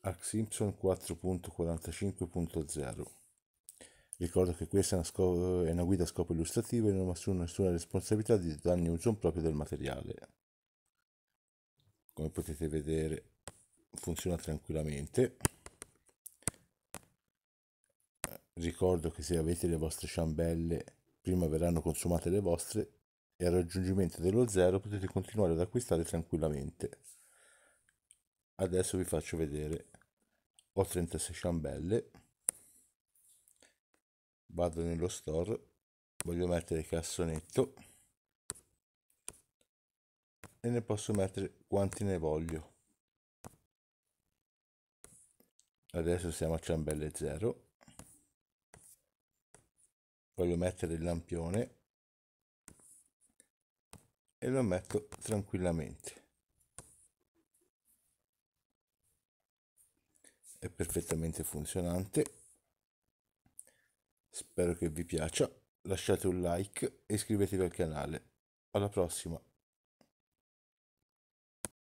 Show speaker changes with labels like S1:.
S1: Arc Simpson 4.45.0. Ricordo che questa è una, sco- è una, guida a scopo illustrativo e non assumo nessuna responsabilità di danni uso proprio del materiale. Come potete vedere funziona tranquillamente. Ricordo che se avete le vostre ciambelle prima verranno consumate le vostre e al raggiungimento dello zero potete continuare ad acquistare tranquillamente adesso vi faccio vedere ho 36 ciambelle vado nello store voglio mettere cassonetto e ne posso mettere quanti ne voglio adesso siamo a ciambelle 0 voglio mettere il lampione e lo metto tranquillamente è perfettamente funzionante spero che vi piaccia lasciate un like e iscrivetevi al canale alla prossima